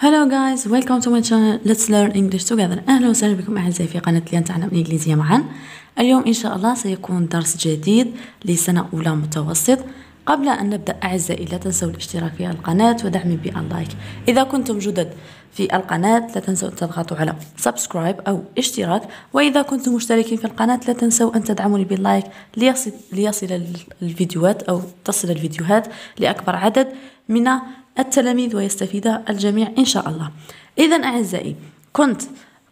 هلو جايز ويلكم تو ماي شانل ليتس ليرن انجلش توجذر اهلا وسهلا بكم اعزائي في قناه تعلم الانجليزيه معا اليوم ان شاء الله سيكون درس جديد لسنه اولى متوسط قبل أن نبدأ أعزائي لا تنسوا الاشتراك في القناة ودعمي باللايك إذا كنتم جدد في القناة لا تنسوا أن تضغطوا على سبسكرايب أو اشتراك وإذا كنتم مشتركين في القناة لا تنسوا أن تدعموني باللايك ليصل, ليصل الفيديوهات أو تصل الفيديوهات لأكبر عدد من التلاميذ ويستفيد الجميع إن شاء الله إذا أعزائي كنت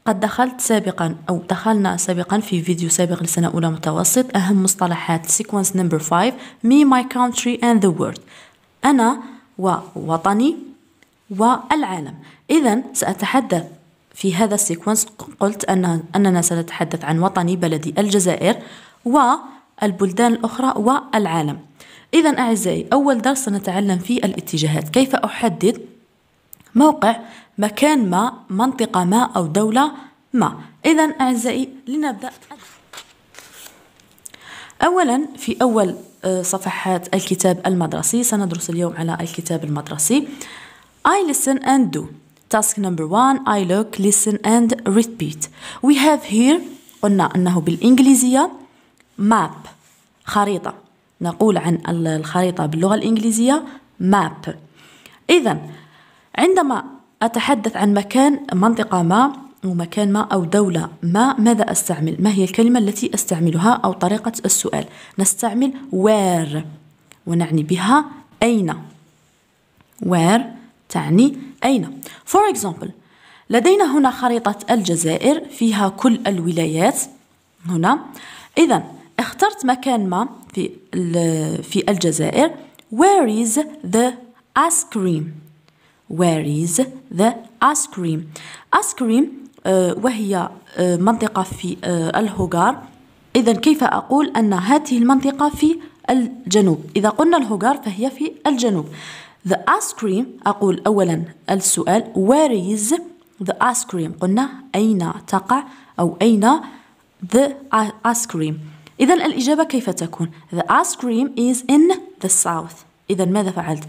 قد دخلت سابقا أو دخلنا سابقا في فيديو سابق لسنة أولى متوسط أهم مصطلحات sequence number 5 me my country and the world أنا ووطني والعالم إذا سأتحدث في هذا السيكونس قلت أن أننا سنتحدث عن وطني بلدي الجزائر والبلدان الأخرى والعالم إذا أعزائي أول درس سنتعلم فيه الاتجاهات كيف أحدد موقع مكان ما منطقة ما أو دولة ما إذا أعزائي لنبدأ أولا في أول آه، صفحات الكتاب المدرسي سندرس اليوم على الكتاب المدرسي I listen and do task number one I look listen and repeat we have here قلنا أنه بالإنجليزية map خريطة نقول عن الخريطة باللغة الإنجليزية map إذا عندما أتحدث عن مكان منطقة ما ومكان ما أو دولة ما ماذا أستعمل؟ ما هي الكلمة التي أستعملها أو طريقة السؤال؟ نستعمل where ونعني بها أين where تعني أين for example لدينا هنا خريطة الجزائر فيها كل الولايات هنا إذا اخترت مكان ما في في الجزائر where is the ice cream where is the ice cream ice cream آه، وهي آه، منطقة في آه، الهوغار إذا كيف أقول أن هذه المنطقة في الجنوب إذا قلنا الهوغار فهي في الجنوب The ice cream أقول أولا السؤال Where is the ice cream قلنا أين تقع أو أين the ice cream إذا الإجابة كيف تكون؟ The ice cream is in the south إذا ماذا فعلت؟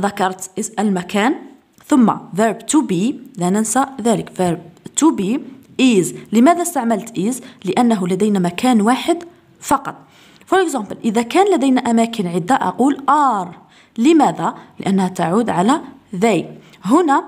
ذكرت المكان ثم verb to be لا ننسى ذلك verb to be is لماذا استعملت is؟ لأنه لدينا مكان واحد فقط For example إذا كان لدينا أماكن عدة أقول are لماذا؟ لأنها تعود على they هنا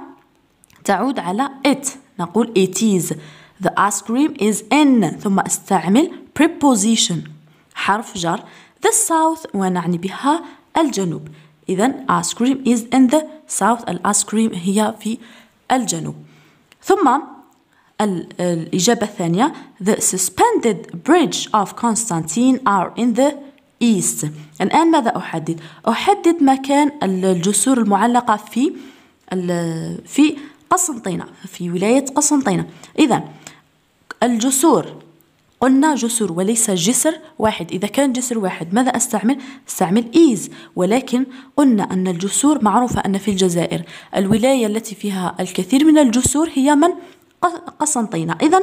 تعود على it نقول it is The ice cream is in ثم استعمل preposition حرف جر the south ونعني بها الجنوب إذا ice cream is in the south الآيس كريم هي في الجنوب ثم الإجابة الثانية The suspended bridge of Constantine are in the east الآن ماذا أحدد؟ أحدد مكان الجسور المعلقة في في قسنطينة في ولاية قسنطينة إذا الجسور قلنا جسر وليس جسر واحد إذا كان جسر واحد ماذا أستعمل؟ أستعمل إيز ولكن قلنا أن الجسور معروفة أن في الجزائر الولاية التي فيها الكثير من الجسور هي من؟ قسنطينة إذا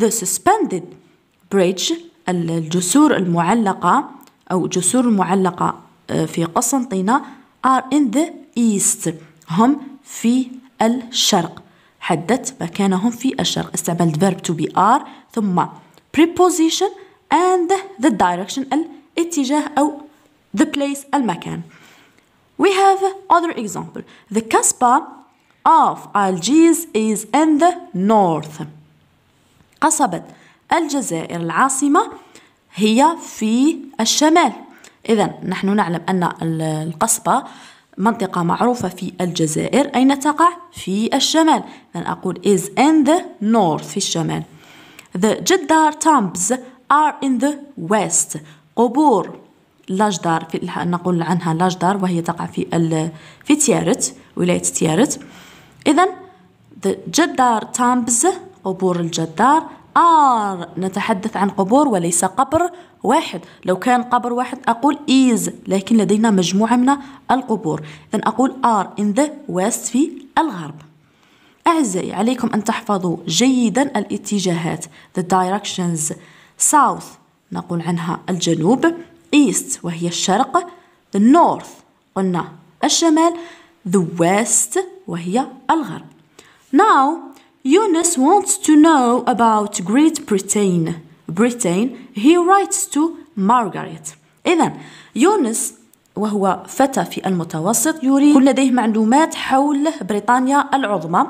the suspended bridge الجسور المعلقة أو جسور المعلقة آه، في قسنطينة are in the east هم في الشرق حددت مكانهم في الشرق استعملت verb to be are ثم preposition and the direction الاتجاه أو the place المكان We have other example The Kasbah of Algiers is in the north قصبة الجزائر العاصمة هي في الشمال إذا نحن نعلم أن القصبة منطقة معروفة في الجزائر أين تقع؟ في الشمال أنا أقول is in the north في الشمال The جدار tombs are in the west قبور لاجدار في نقول عنها لاجدار وهي تقع في ال... في تيارت ولاية تيارت إذا the جدار tombs قبور الجدار آر نتحدث عن قبور وليس قبر واحد لو كان قبر واحد أقول إيز لكن لدينا مجموعة من القبور إذن أقول آر إن ذا ويست في الغرب أعزائي عليكم أن تحفظوا جيدا الاتجاهات the directions south نقول عنها الجنوب east وهي الشرق the north قلنا الشمال the west وهي الغرب now يونس wants to know about Great Britain. Britain, he writes to Margaret. إذا يونس وهو فتى في المتوسط يريد كل لديه معلومات حول بريطانيا العظمى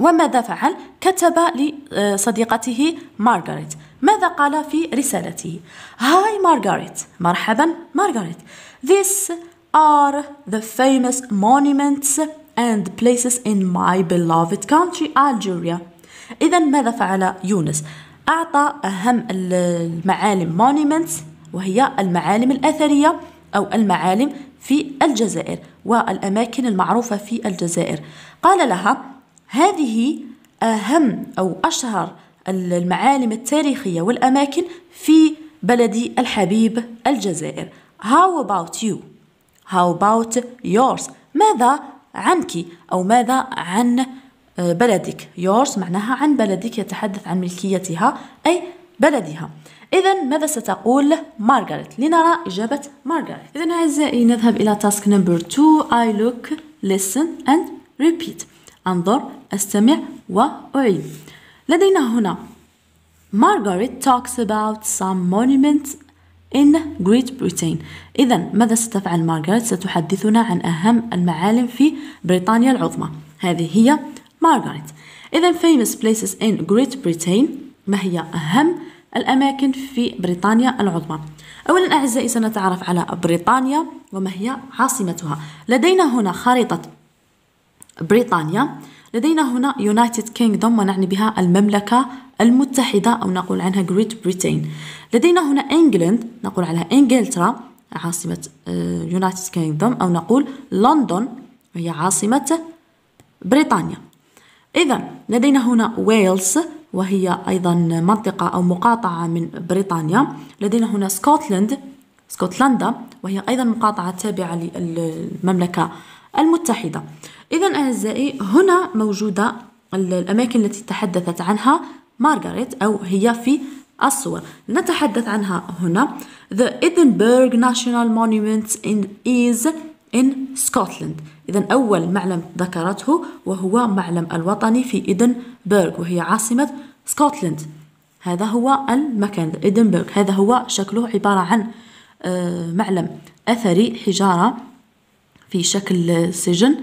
وماذا فعل؟ كتب لصديقته آه، مارغريت ماذا قال في رسالته؟ هاي مارغريت مرحبا مارغريت These are the famous monuments and places in my beloved country Algeria إذا ماذا فعل يونس؟ أعطى أهم المعالم monuments وهي المعالم الأثرية أو المعالم في الجزائر والأماكن المعروفة في الجزائر قال لها هذه أهم أو أشهر المعالم التاريخية والأماكن في بلدي الحبيب الجزائر How about you? How about yours? ماذا عنك أو ماذا عن آه، بلدك yours معناها عن بلدك يتحدث عن ملكيتها أي بلدها إذا ماذا ستقول مارغريت لنرى إجابة مارغريت إذا أعزائي نذهب إلى تاسك نمبر 2 I look listen and repeat أنظر أستمع وأعيد لدينا هنا مارغريت talks about some monuments in Great Britain إذا ماذا ستفعل مارغريت ستحدثنا عن أهم المعالم في بريطانيا العظمى هذه هي مارغريت إذا famous places in Great Britain ما هي أهم الأماكن في بريطانيا العظمى أولا أعزائي سنتعرف على بريطانيا وما هي عاصمتها لدينا هنا خريطة بريطانيا لدينا هنا يونايتد كينغدوم ونعني بها المملكة المتحدة أو نقول عنها جريت بريتين لدينا هنا إنجلند نقول عنها إنجلترا عاصمة يونايتد آه، كينغدوم أو نقول لندن وهي عاصمة بريطانيا إذا لدينا هنا ويلز وهي أيضا منطقة أو مقاطعة من بريطانيا لدينا هنا سكوتلند سكوتلندا وهي أيضا مقاطعة تابعة للمملكة المتحدة إذا أعزائي هنا موجودة الأماكن التي تحدثت عنها مارغريت أو هي في الصور نتحدث عنها هنا The Edinburgh National Monument in is in Scotland إذا أول معلم ذكرته وهو معلم الوطني في إدنبرغ وهي عاصمة سكوتلند هذا هو المكان إدنبرغ هذا هو شكله عبارة عن آه، معلم أثري حجارة في شكل سجن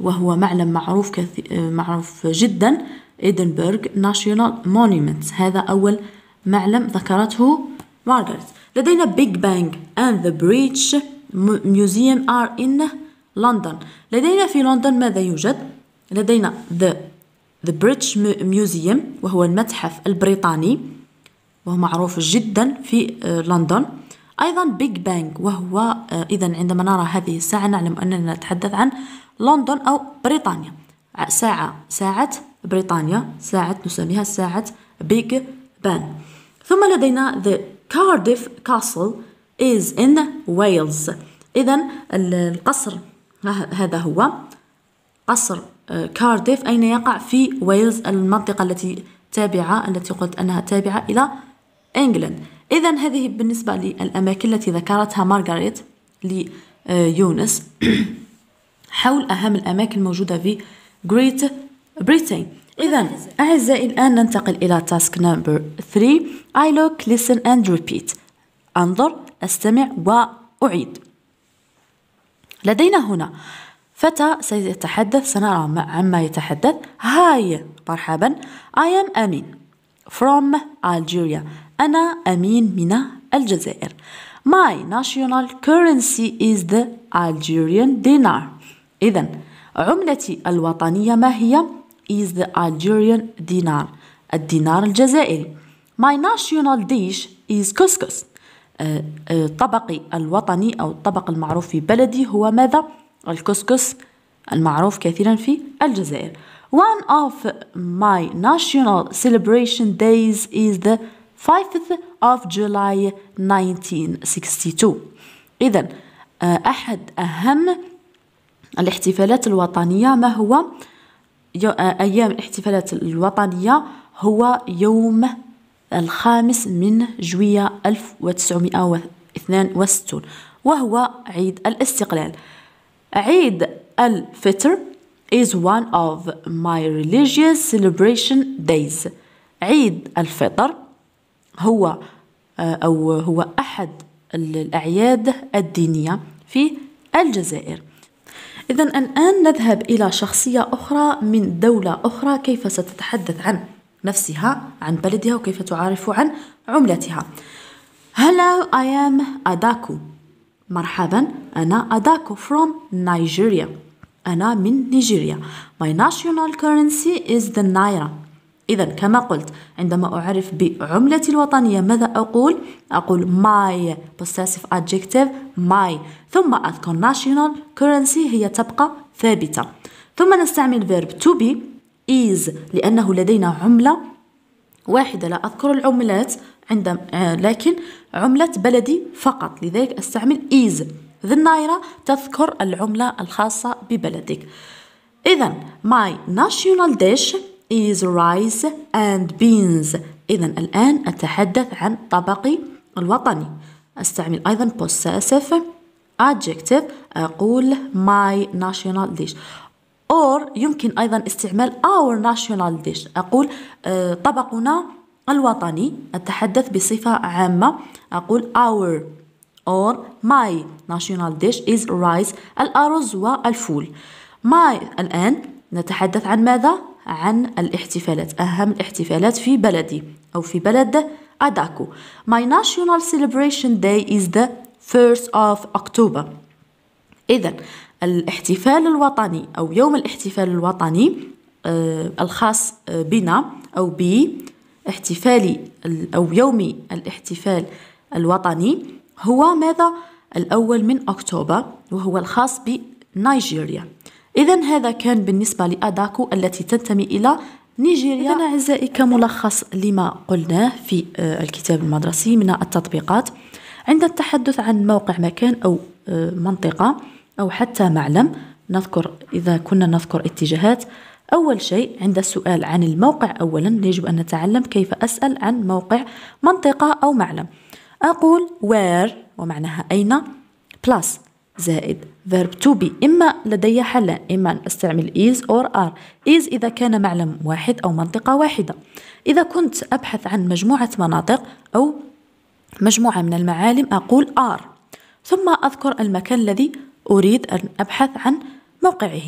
وهو معلم معروف كثي... معروف جدا إدنبرغ ناشيونال مونيمنتس هذا أول معلم ذكرته مارغريت لدينا بيج بانج اند ذا بريتش ميوزيوم ار ان لندن لدينا في لندن ماذا يوجد؟ لدينا ذا ذا بريتش ميوزيوم وهو المتحف البريطاني وهو معروف جدا في آه، لندن أيضا بيج بانج وهو آه، إذا عندما نرى هذه الساعة نعلم أننا نتحدث عن لندن أو بريطانيا ساعة ساعة بريطانيا ساعة نسميها ساعة بيج بان ثم لدينا the Cardiff Castle is in Wales إذا القصر هذا هو قصر كارديف آه، أين يقع في ويلز المنطقة التي تابعة التي قلت أنها تابعة إلى إنجلند إذا هذه بالنسبة للأماكن التي ذكرتها مارغريت ليونس آه، حول أهم الأماكن الموجودة في جريت بريتين إذا أعزائي الآن ننتقل إلى تاسك نمبر 3 I look, listen and repeat أنظر أستمع وأعيد لدينا هنا فتى سيتحدث سنرى عما يتحدث هاي مرحبا I am Amin from Algeria أنا أمين من الجزائر My national currency is the Algerian dinar إذا عملتي الوطنية ما هي؟ is the Algerian dinar الدينار الجزائري My national dish is couscous أه، أه، طبقي الوطني أو الطبق المعروف في بلدي هو ماذا؟ الكسكس المعروف كثيرا في الجزائر One of my national celebration days is the 5th of July 1962 إذا آه، أحد أهم الاحتفالات الوطنية ما هو آه، أيام الاحتفالات الوطنية هو يوم الخامس من جوية 1962 وهو عيد الاستقلال عيد الفطر is one of my religious celebration days عيد الفطر هو آه، أو هو أحد الأعياد الدينية في الجزائر إذا الآن نذهب إلى شخصية أخرى من دولة أخرى كيف ستتحدث عن نفسها عن بلدها وكيف تعرف عن عملتها Hello I am Adaku مرحبا أنا أداكو from Nigeria أنا من نيجيريا My national currency is the naira إذا كما قلت عندما أعرف بعملتي الوطنية ماذا أقول؟ أقول my possessive adjective my ثم أذكر national currency هي تبقى ثابتة ثم نستعمل verb to be is لأنه لدينا عملة واحدة لا أذكر العملات عندما لكن عملة بلدي فقط لذلك أستعمل is the نايرة تذكر العملة الخاصة ببلدك إذا my national dish is rice and beans إذا الآن أتحدث عن طبقي الوطني أستعمل أيضا possessive adjective أقول my national dish or يمكن أيضا استعمال our national dish أقول آه، طبقنا الوطني أتحدث بصفة عامة أقول our or my national dish is rice الأرز والفول my الآن نتحدث عن ماذا؟ عن الاحتفالات أهم الاحتفالات في بلدي أو في بلد أداكو My national celebration day is the 1st of October إذا الاحتفال الوطني أو يوم الاحتفال الوطني آه الخاص آه، بنا أو بي احتفالي أو يومي الاحتفال الوطني هو ماذا؟ الأول من أكتوبر وهو الخاص بنيجيريا إذا هذا كان بالنسبة لأداكو التي تنتمي إلى نيجيريا إذن أعزائي كملخص لما قلناه في آه، الكتاب المدرسي من التطبيقات عند التحدث عن موقع مكان أو آه، منطقة أو حتى معلم نذكر إذا كنا نذكر اتجاهات أول شيء عند السؤال عن الموقع أولا يجب أن نتعلم كيف أسأل عن موقع منطقة أو معلم أقول where ومعناها أين plus زائد verb to be إما لدي حالة إما أن أستعمل is or are is إذا كان معلم واحد أو منطقة واحدة إذا كنت أبحث عن مجموعة مناطق أو مجموعة من المعالم أقول are ثم أذكر المكان الذي أريد أن أبحث عن موقعه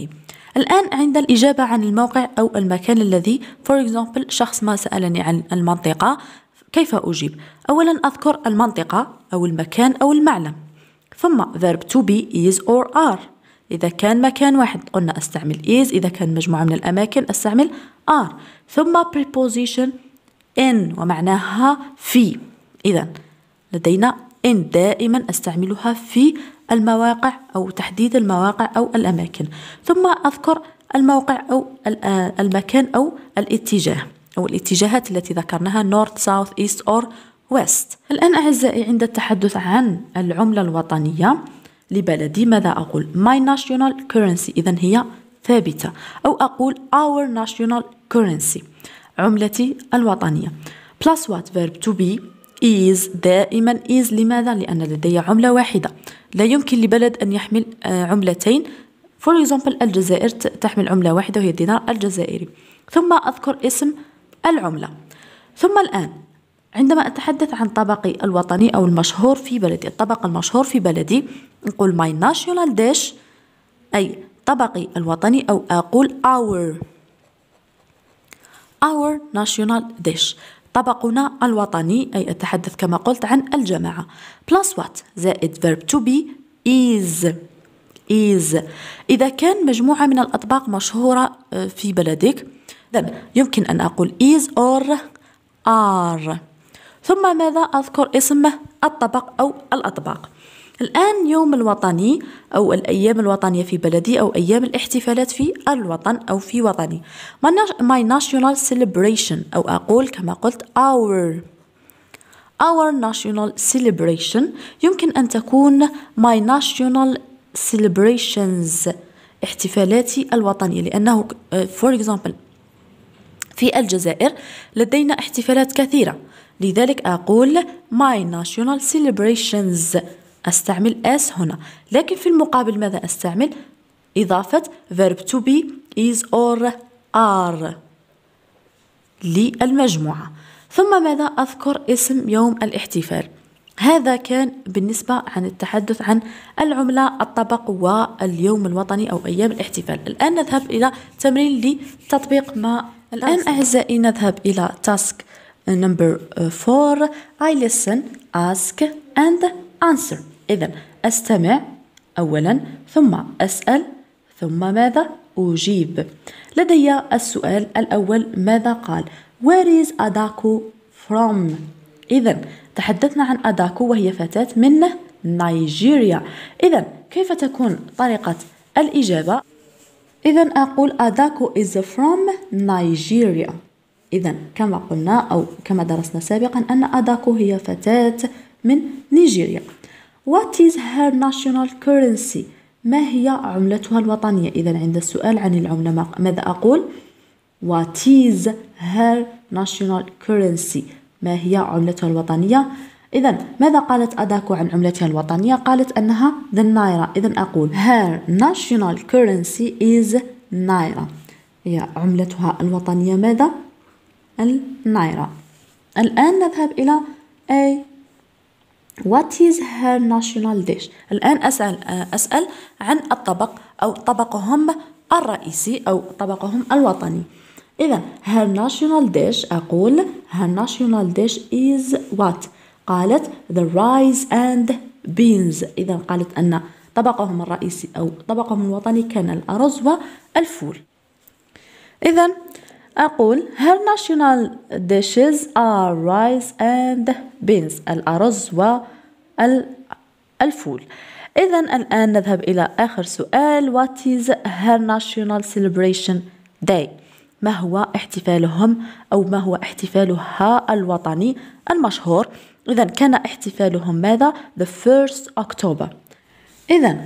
الآن عند الإجابة عن الموقع أو المكان الذي for example شخص ما سألني عن المنطقة كيف أجيب؟ أولا أذكر المنطقة أو المكان أو المعلم ثم verb to be is or are إذا كان مكان واحد قلنا أستعمل is إذا كان مجموعة من الأماكن أستعمل are ثم preposition in ومعناها في إذا لدينا in دائما أستعملها في المواقع أو تحديد المواقع أو الأماكن ثم أذكر الموقع أو آه، المكان أو الاتجاه أو الاتجاهات التي ذكرناها north south east or west الآن أعزائي عند التحدث عن العملة الوطنية لبلدي ماذا أقول my national currency إذا هي ثابتة أو أقول our national currency عملتي الوطنية plus what verb to be is دائما is لماذا؟ لأن لدي عملة واحدة لا يمكن لبلد أن يحمل آه، عملتين فور example الجزائر تحمل عملة واحدة وهي الدينار الجزائري ثم أذكر اسم العملة ثم الآن عندما أتحدث عن طبقي الوطني أو المشهور في بلدي الطبق المشهور في بلدي نقول my national dish أي طبقي الوطني أو أقول our our national dish طبقنا الوطني أي أتحدث كما قلت عن الجماعة plus what زائد verb to be is is إذا كان مجموعة من الأطباق مشهورة آه، في بلدك then يمكن أن أقول is or are ثم ماذا أذكر اسمه الطبق أو الأطباق الآن يوم الوطني أو الأيام الوطنية في بلدي أو أيام الاحتفالات في الوطن أو في وطني My national celebration أو أقول كما قلت our Our national celebration يمكن أن تكون My national celebrations احتفالاتي الوطنية لأنه آه، for example في الجزائر لدينا احتفالات كثيرة لذلك أقول my national celebrations أستعمل as هنا لكن في المقابل ماذا أستعمل؟ إضافة verb to be is or are للمجموعة ثم ماذا أذكر اسم يوم الاحتفال هذا كان بالنسبة عن التحدث عن العملة الطبق واليوم الوطني أو أيام الاحتفال الآن نذهب إلى تمرين لتطبيق ما الآن أعزائي نذهب إلى تاسك Number uh, four I listen, ask and answer إذا أستمع أولا ثم أسأل ثم ماذا أجيب لدي السؤال الأول ماذا قال Where is Adako from إذا تحدثنا عن أداكو وهي فتاة من نيجيريا إذا كيف تكون طريقة الإجابة إذا أقول أداكو is from Nigeria إذا كما قلنا أو كما درسنا سابقا أن أداكو هي فتاة من نيجيريا What is her national currency؟ ما هي عملتها الوطنية؟ إذا عند السؤال عن العملة ماذا أقول؟ What is her national currency؟ ما هي عملتها الوطنية؟ إذا ماذا قالت أداكو عن عملتها الوطنية؟ قالت أنها the naira إذا أقول her national currency is naira هي عملتها الوطنية ماذا؟ النايرة الآن نذهب إلى A What is her national dish الآن أسأل أسأل عن الطبق أو طبقهم الرئيسي أو طبقهم الوطني إذا her national dish أقول her national dish is what قالت the rice and beans إذا قالت أن طبقهم الرئيسي أو طبقهم الوطني كان الأرز والفول إذا أقول her national dishes are rice and beans الأرز والفول إذا الآن نذهب إلى آخر سؤال what is her national celebration day ما هو احتفالهم أو ما هو احتفالها الوطني المشهور إذا كان احتفالهم ماذا the first October إذا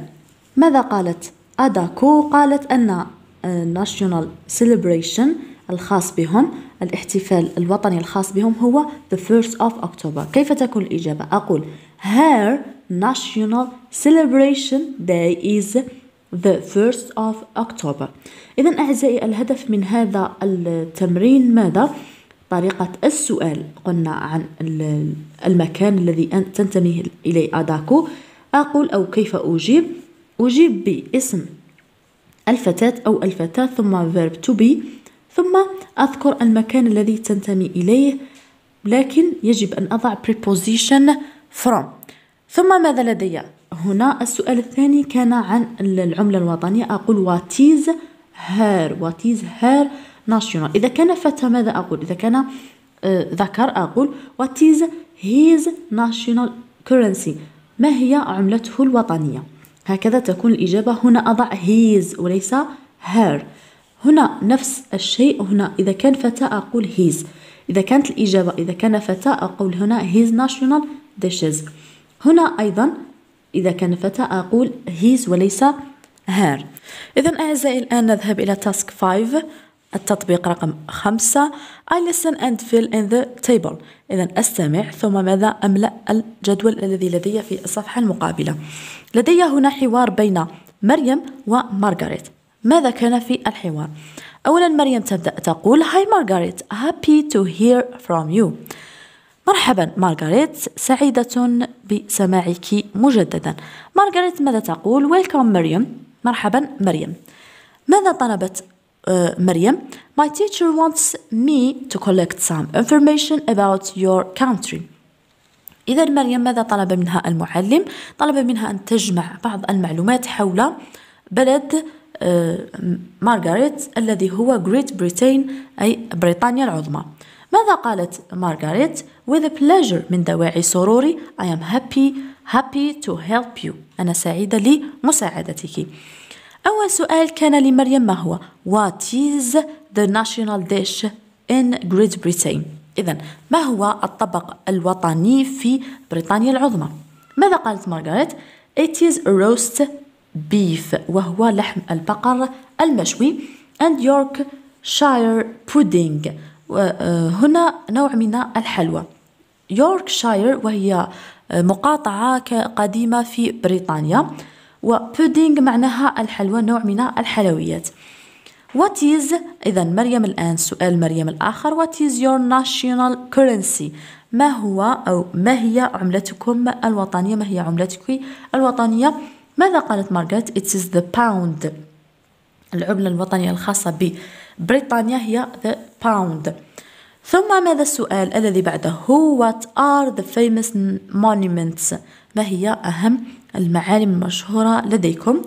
ماذا قالت أداكو قالت أن آه، national celebration الخاص بهم الاحتفال الوطني الخاص بهم هو the first of October كيف تكون الإجابة؟ أقول her national celebration day is the first of October إذا أعزائي الهدف من هذا التمرين ماذا؟ طريقة السؤال قلنا عن المكان الذي تنتمي إليه أداكو أقول أو كيف أجيب أجيب باسم الفتاة أو الفتاة ثم verb to be ثم أذكر المكان الذي تنتمي إليه لكن يجب أن أضع preposition from ثم ماذا لدي؟ هنا السؤال الثاني كان عن العملة الوطنية أقول what is her what is her national إذا كان فتى ماذا أقول؟ إذا كان آه، ذكر أقول what is his national currency ما هي عملته الوطنية؟ هكذا تكون الإجابة هنا أضع his وليس her هنا نفس الشيء هنا إذا كان فتاة أقول هيز إذا كانت الإجابة إذا كان فتاة أقول هنا هيز national dishes هنا أيضا إذا كان فتاة أقول هيز وليس هير إذا أعزائي الآن نذهب إلى تاسك 5 التطبيق رقم خمسة I listen and fill in the table إذا أستمع ثم ماذا أملأ الجدول الذي لدي في الصفحة المقابلة لدي هنا حوار بين مريم ومارغريت ماذا كان في الحوار؟ أولا مريم تبدأ تقول هاي مارغاريت happy to hear from you مرحبا مارغاريت سعيدة بسماعك مجددا مارغاريت ماذا تقول؟ welcome مريم مرحبا مريم ماذا طلبت آه، مريم My teacher wants me to collect some information about your country إذا مريم ماذا طلب منها المعلم؟ طلب منها أن تجمع بعض المعلومات حول بلد آه، مارغريت الذي هو جريت بريتين أي بريطانيا العظمى ماذا قالت مارغريت With a pleasure من دواعي سروري I am happy happy to help you أنا سعيدة لمساعدتك أول سؤال كان لمريم ما هو What is the national dish in Great Britain إذا ما هو الطبق الوطني في بريطانيا العظمى ماذا قالت مارغريت It is a roast بيف وهو لحم البقر المشوي and Yorkshire pudding آه، هنا نوع من الحلوى يوركشاير وهي آه، مقاطعة قديمة في بريطانيا وبودينغ معناها الحلوى نوع من الحلويات What is إذا مريم الآن سؤال مريم الآخر What is your national currency ما هو أو ما هي عملتكم الوطنية ما هي عملتك الوطنية ماذا قالت مارغريت it is the pound العملة الوطنية الخاصة ببريطانيا هي the pound ثم ماذا السؤال الذي بعده Who what are the famous monuments ما هي أهم المعالم المشهورة لديكم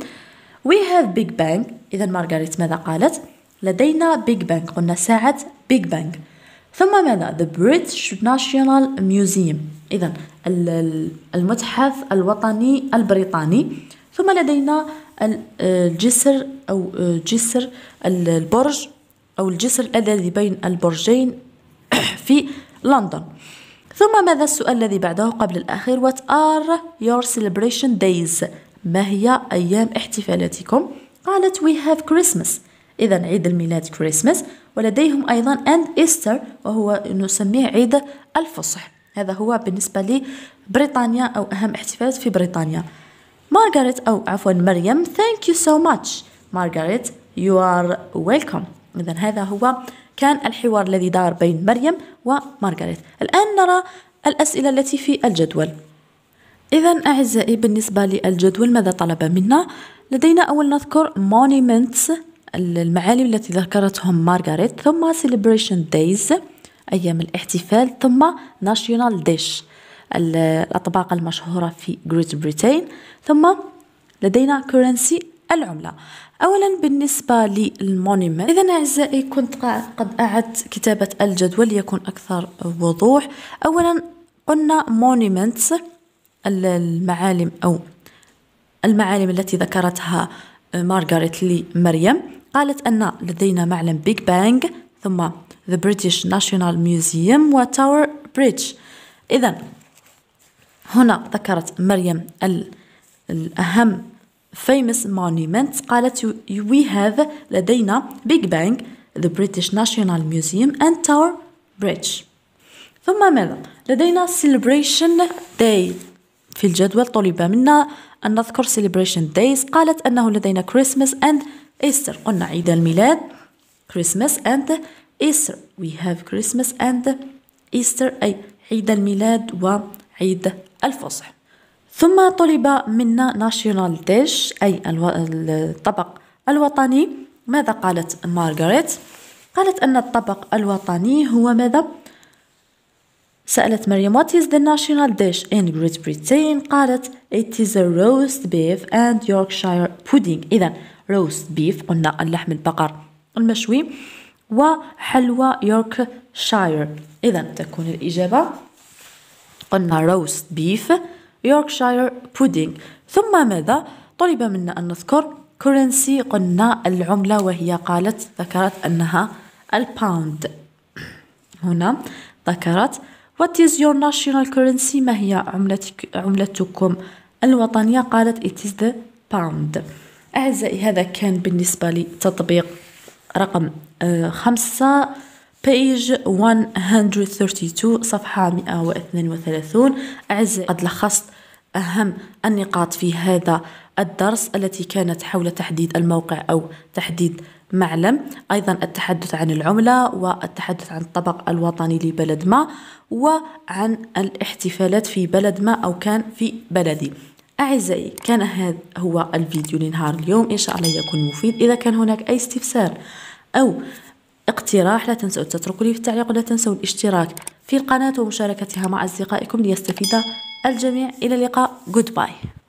We have big bang إذا مارغريت ماذا قالت لدينا بيج بانج قلنا ساعة بيج بانج ثم ماذا The British National Museum إذا المتحف الوطني البريطاني ثم لدينا الجسر آه، أو آه، جسر البرج أو الجسر الذي بين البرجين في لندن ثم ماذا السؤال الذي بعده قبل الأخير What are your celebration days؟ ما هي أيام احتفالاتكم؟ قالت We have Christmas إذا عيد الميلاد كريسمس ولديهم أيضا and Easter وهو نسميه عيد الفصح هذا هو بالنسبة لبريطانيا أو أهم احتفالات في بريطانيا مارغريت أو عفوا مريم thank you so much مارغريت you are welcome إذا هذا هو كان الحوار الذي دار بين مريم ومارغريت الآن نرى الأسئلة التي في الجدول إذا أعزائي بالنسبة للجدول ماذا طلب منا؟ لدينا أول نذكر monuments المعالم التي ذكرتهم مارغريت ثم celebration days أيام الاحتفال ثم ناشيونال ديش الأطباق المشهورة في جريت بريتين ثم لدينا كورنسي العملة أولا بالنسبة للمونيمنت إذا أعزائي كنت قد أعدت كتابة الجدول ليكون أكثر وضوح أولا قلنا مونيمنت المعالم أو المعالم التي ذكرتها لي لمريم قالت أن لدينا معلم بيج بانج ثم The British National Museum و Tower Bridge إذا هنا ذكرت مريم الأهم famous monuments قالت we have لدينا Big Bang the British National Museum and Tower Bridge ثم ماذا؟ لدينا celebration day في الجدول طلب منا أن نذكر celebration days قالت أنه لدينا Christmas and Easter قلنا عيد الميلاد Christmas and Easter we have Christmas and Easter أي عيد الميلاد وعيد الفصح ثم طلب منا ناشيونال ديش أي الطبق الوطني ماذا قالت مارغريت قالت أن الطبق الوطني هو ماذا سألت مريم What is the national dish in Great Britain؟ قالت It is a roast beef and Yorkshire pudding إذا roast beef قلنا اللحم البقر المشوي وحلوى يورك شاير إذا تكون الإجابة قلنا روست بيف يوركشاير بودينغ ثم ماذا طلب منا أن نذكر كورنسي قلنا العملة وهي قالت ذكرت أنها الباوند هنا ذكرت What is your national currency ما هي عملتك عملتكم الوطنية قالت it is the pound أعزائي هذا كان بالنسبة لتطبيق رقم آه، خمسة بيج 132 صفحة 132 أعزائي قد لخصت أهم النقاط في هذا الدرس التي كانت حول تحديد الموقع أو تحديد معلم أيضا التحدث عن العملة والتحدث عن الطبق الوطني لبلد ما وعن الاحتفالات في بلد ما أو كان في بلدي أعزائي كان هذا هو الفيديو لنهار اليوم إن شاء الله يكون مفيد إذا كان هناك أي استفسار أو اقتراح لا تنسوا تتركوا لي في التعليق ولا تنسوا الاشتراك في القناة ومشاركتها مع أصدقائكم ليستفيد الجميع إلى اللقاء جود باي